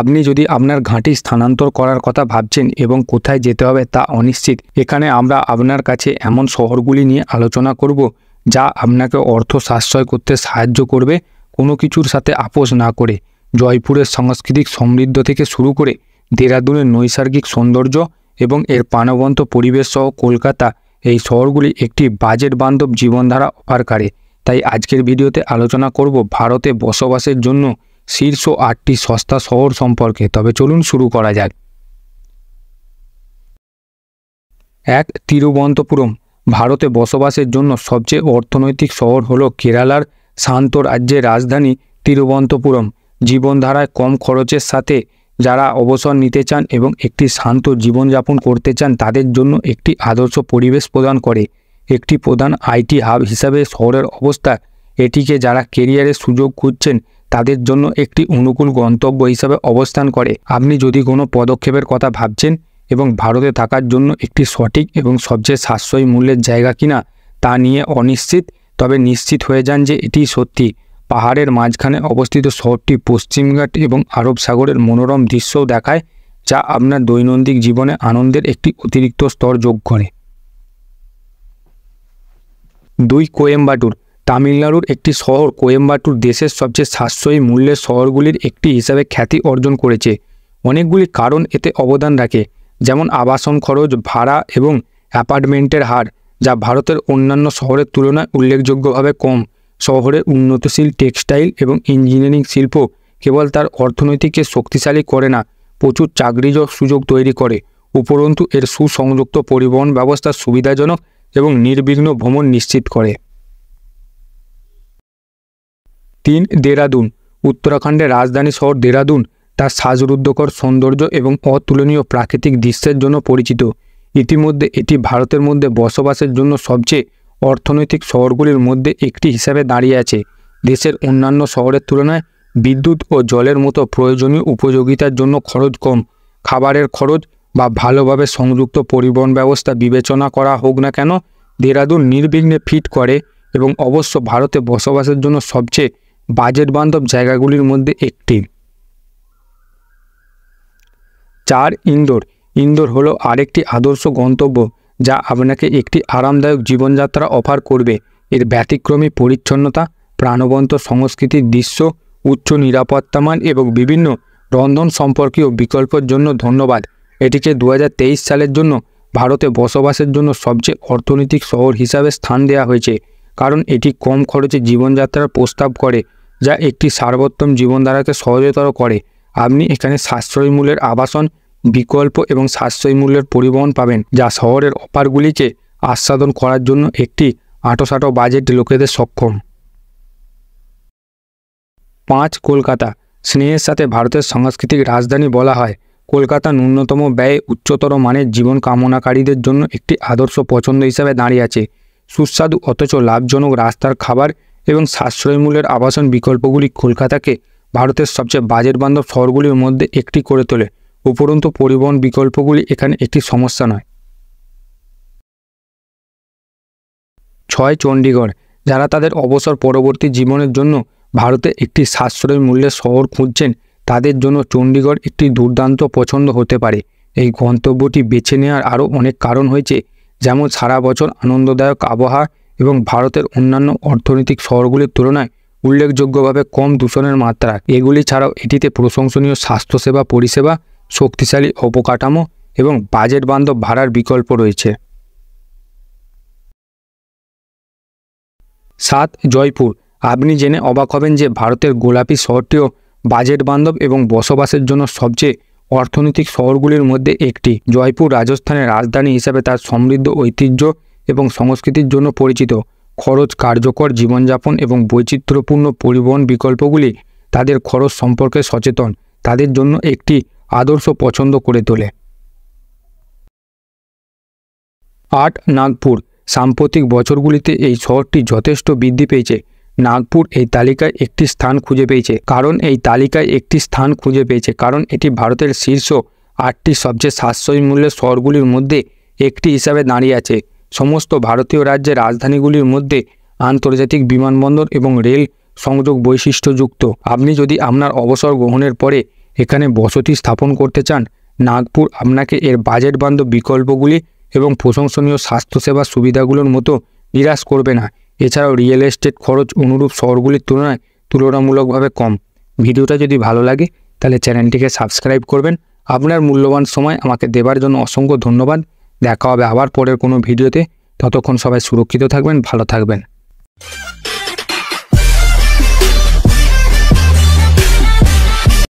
আপনি যদি আপনার ঘাঁটি স্থানান্তর করার কথা ভাবছেন এবং কোথায় যেতে হবে তা অনিশ্চিত এখানে আমরা আপনার কাছে এমন শহরগুলি নিয়ে আলোচনা করব যা আপনাকে অর্থ সাশ্রয় করতে সাহায্য করবে কোনো কিছুর সাথে আপোষ না করে জয়পুরের সাংস্কৃতিক সমৃদ্ধ থেকে শুরু করে দেরাদুনের নৈসর্গিক সৌন্দর্য এবং এর প্রাণবন্ত পরিবেশ সহ কলকাতা এই শহরগুলি একটি বাজেট বান্ধব জীবনধারা অফার করে তাই আজকের ভিডিওতে আলোচনা করব ভারতে বসবাসের জন্য শীর্ষ আটটি সস্তা শহর সম্পর্কে তবে চলুন শুরু করা যাক এক তিরুবন্তপুরম ভারতে বসবাসের জন্য সবচেয়ে অর্থনৈতিক শহর হল কেরালার শান্ত রাজ্যের রাজধানী তিরুবন্তপুরম জীবনধারায় কম খরচের সাথে যারা অবসর নিতে চান এবং একটি শান্ত জীবনযাপন করতে চান তাদের জন্য একটি আদর্শ পরিবেশ প্রদান করে একটি প্রধান আইটি হাব হিসাবে শহরের অবস্থা এটিকে যারা কেরিয়ারের সুযোগ খুঁজছেন তাদের জন্য একটি অনুকূল গন্তব্য হিসাবে অবস্থান করে আপনি যদি কোনো পদক্ষেপের কথা ভাবছেন এবং ভারতে থাকার জন্য একটি সঠিক এবং সবচেয়ে সাশ্রয়ী মূল্যের জায়গা কিনা তা নিয়ে অনিশ্চিত তবে নিশ্চিত হয়ে যান যে এটি সত্যি পাহাড়ের মাঝখানে অবস্থিত শহরটি পশ্চিমঘাট এবং আরব সাগরের মনোরম দৃশ্যও দেখায় যা আপনার দৈনন্দিন জীবনে আনন্দের একটি অতিরিক্ত স্তর যোগ করে দুই কোয়েম্বাটুর তামিলনাড়ুর একটি শহর কোয়েম্বাটুর দেশের সবচেয়ে সাশ্রয়ী মূল্যের শহরগুলির একটি হিসাবে খ্যাতি অর্জন করেছে অনেকগুলি কারণ এতে অবদান রাখে যেমন আবাসন খরচ ভাড়া এবং অ্যাপার্টমেন্টের হার যা ভারতের অন্যান্য শহরের তুলনায় উল্লেখযোগ্যভাবে কম শহরে উন্নতিশীল টেক্সটাইল এবং ইঞ্জিনিয়ারিং শিল্প কেবল তার অর্থনৈতিককে শক্তিশালী করে না প্রচুর চাকরিজ সুযোগ তৈরি করে উপরন্তু এর সুসংযুক্ত পরিবহন ব্যবস্থা সুবিধাজনক এবং নির্বিঘ্ন ভ্রমণ নিশ্চিত করে তিন দেরাদুন উত্তরাখণ্ডের রাজধানী শহর দেরাদুন তার শ্বাসরুদ্ধকর সৌন্দর্য এবং অতুলনীয় প্রাকৃতিক দৃশ্যের জন্য পরিচিত ইতিমধ্যে এটি ভারতের মধ্যে বসবাসের জন্য সবচেয়ে অর্থনৈতিক শহরগুলির মধ্যে একটি হিসাবে দাঁড়িয়ে আছে দেশের অন্যান্য শহরের তুলনায় বিদ্যুৎ ও জলের মতো প্রয়োজনীয় উপযোগিতার জন্য খরচ কম খাবারের খরচ বা ভালোভাবে সংযুক্ত পরিবহন ব্যবস্থা বিবেচনা করা হোক না কেন দেরাদুন নির্বিঘ্নে ফিট করে এবং অবশ্য ভারতে বসবাসের জন্য সবচেয়ে বাজেট বান্ধব জায়গাগুলির মধ্যে একটি চার ইন্দোর ইন্দোর হলো আরেকটি আদর্শ গন্তব্য যা আপনাকে একটি আরামদায়ক জীবনযাত্রা অফার করবে এর ব্যতিক্রমী পরিচ্ছন্নতা প্রাণবন্ত সংস্কৃতির দৃশ্য উচ্চ নিরাপত্তামান এবং বিভিন্ন রন্ধন সম্পর্কীয় বিকল্পের জন্য ধন্যবাদ এটিকে দু সালের জন্য ভারতে বসবাসের জন্য সবচেয়ে অর্থনৈতিক শহর হিসাবে স্থান দেয়া হয়েছে কারণ এটি কম খরচে জীবনযাত্রার প্রস্তাব করে যা একটি সার্বোত্তম জীবনধারাকে সহজতর করে আপনি এখানে সাশ্রয়ী মূল্যের আবাসন বিকল্প এবং সাশ্রয়ী মূল্যের পরিবহন পাবেন যা শহরের অপারগুলিকে আস্বাদন করার জন্য একটি আঁটোসাঁটো বাজেট লোকেদের সক্ষম পাঁচ কলকাতা স্নেহের সাথে ভারতের সাংস্কৃতিক রাজধানী বলা হয় কলকাতা ন্যূনতম ব্যয়ে উচ্চতর মানের জীবন কামনাকারীদের জন্য একটি আদর্শ পছন্দ হিসাবে দাঁড়িয়ে আছে সুস্বাদু অথচ লাভজনক রাস্তার খাবার এবং সাশ্রয় মূল্যের আবাসন বিকল্পগুলি কলকাতাকে ভারতের সবচেয়ে বাজেট বান্ধব শহরগুলির মধ্যে একটি করে তোলে উপরন্তু পরিবহন বিকল্পগুলি এখানে একটি সমস্যা নয় ছয় চণ্ডীগড় যারা তাদের অবসর পরবর্তী জীবনের জন্য ভারতে একটি সাশ্রয় মূল্যের শহর খুঁজছেন তাদের জন্য চণ্ডীগড় একটি দুর্দান্ত পছন্দ হতে পারে এই গন্তব্যটি বেছে নেওয়ার আরও অনেক কারণ হয়েছে যেমন সারা বছর আনন্দদায়ক আবহাওয়া এবং ভারতের অন্যান্য অর্থনৈতিক শহরগুলির তুলনায় উল্লেখযোগ্যভাবে কম দূষণের মাত্রা এগুলি ছাড়াও এটিতে প্রশংসনীয় স্বাস্থ্যসেবা পরিষেবা শক্তিশালী অবকাঠামো এবং বাজেট বান্ধব ভাড়ার বিকল্প রয়েছে সাত জয়পুর আপনি জেনে অবাক হবেন যে ভারতের গোলাপি শহরটিও বাজেট বান্ধব এবং বসবাসের জন্য সবচেয়ে অর্থনৈতিক শহরগুলির মধ্যে একটি জয়পুর রাজস্থানের রাজধানী হিসাবে তার সমৃদ্ধ ঐতিহ্য এবং সংস্কৃতির জন্য পরিচিত খরচ কার্যকর জীবনযাপন এবং বৈচিত্র্যপূর্ণ পরিবহন বিকল্পগুলি তাদের খরচ সম্পর্কে সচেতন তাদের জন্য একটি আদর্শ পছন্দ করে তোলে আট নাগপুর সাম্প্রতিক বছরগুলিতে এই শহরটি যথেষ্ট বৃদ্ধি পেয়েছে নাগপুর এই তালিকায় একটি স্থান খুঁজে পেয়েছে কারণ এই তালিকায় একটি স্থান খুঁজে পেয়েছে কারণ এটি ভারতের শীর্ষ আটটি সবচেয়ে সাশ্রয়ী মূল্যের শহরগুলির মধ্যে একটি হিসাবে দাঁড়িয়ে আছে সমস্ত ভারতীয় রাজ্যের রাজধানীগুলির মধ্যে আন্তর্জাতিক বিমানবন্দর এবং রেল সংযোগ বৈশিষ্ট্যযুক্ত আপনি যদি আপনার অবসর গ্রহণের পরে এখানে বসতি স্থাপন করতে চান নাগপুর আপনাকে এর বাজেট বান্ধব বিকল্পগুলি এবং প্রশংসনীয় স্বাস্থ্যসেবা সুবিধাগুলোর মতো নিরাশ করবে না এছাড়াও রিয়েল এস্টেট খরচ অনুরূপ শহরগুলির তুলনায় তুলনামূলকভাবে কম ভিডিওটা যদি ভালো লাগে তাহলে চ্যানেলটিকে সাবস্ক্রাইব করবেন আপনার মূল্যবান সময় আমাকে দেবার জন্য অসংখ্য ধন্যবাদ দেখা হবে আবার পরের কোনো ভিডিওতে ততক্ষণ সবাই সুরক্ষিত থাকবেন ভালো থাকবেন